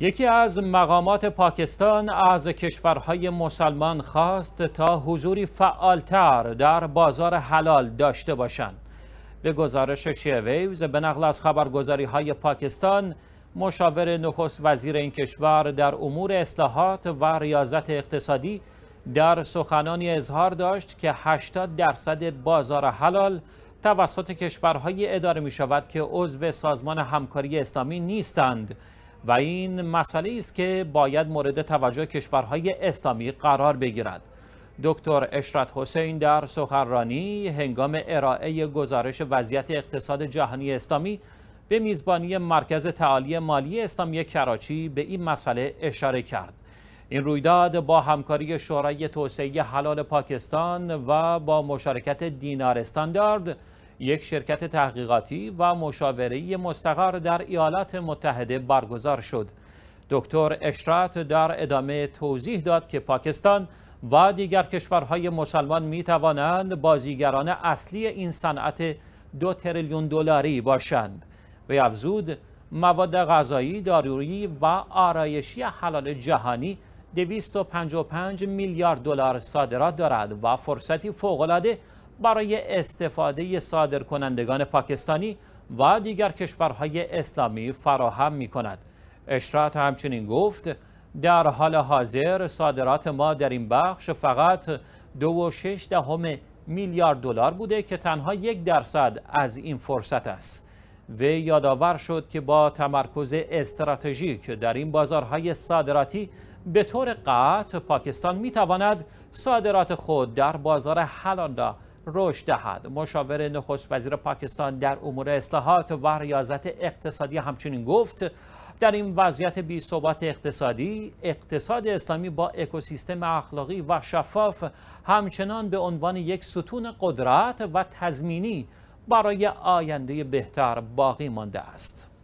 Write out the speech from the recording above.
یکی از مقامات پاکستان از کشورهای مسلمان خواست تا حضوری فعالتر در بازار حلال داشته باشند. به گزارش ویوز، به نقل از خبرگزاری های پاکستان مشاور نخست وزیر این کشور در امور اصلاحات و ریاضت اقتصادی در سخنانی اظهار داشت که 80 درصد بازار حلال توسط کشورهای اداره می شود که عضو سازمان همکاری اسلامی نیستند و این مسئله است که باید مورد توجه کشورهای اسلامی قرار بگیرد دکتر اشرت حسین در سخنرانی هنگام ارائه گزارش وضعیت اقتصاد جهانی اسلامی به میزبانی مرکز تعالی مالی اسلامی کراچی به این مسئله اشاره کرد این رویداد با همکاری شورای توسعه حلال پاکستان و با مشارکت دینار استاندارد یک شرکت تحقیقاتی و مشاوره مستقر در ایالات متحده برگزار شد. دکتر اشرات در ادامه توضیح داد که پاکستان و دیگر کشورهای مسلمان می توانند بازیگران اصلی این صنعت دو تریلیون دلاری باشند. به افزود مواد غذایی، دارویی و آرایشی حلال جهانی 255 میلیارد دلار صادرات دارد و فرصتی فوق‌العاده برای استفاده صادرکنندگان کنندگان پاکستانی و دیگر کشورهای اسلامی فراهم می کند. همچنین گفت در حال حاضر صادرات ما در این بخش فقط دو و شش دهم میلیارد دلار بوده که تنها یک درصد از این فرصت است. و یادآور شد که با تمرکز استراتژیک در این بازارهای صادراتی به طور قطع پاکستان می تواند صادرات خود در بازار حلان رشد دهد مشاور نخست وزیر پاکستان در امور اصلاحات و ریاضت اقتصادی همچنین گفت در این وضعیت بی ثبات اقتصادی اقتصاد اسلامی با اکوسیستم اخلاقی و شفاف همچنان به عنوان یک ستون قدرت و تضمینی برای آینده بهتر باقی مانده است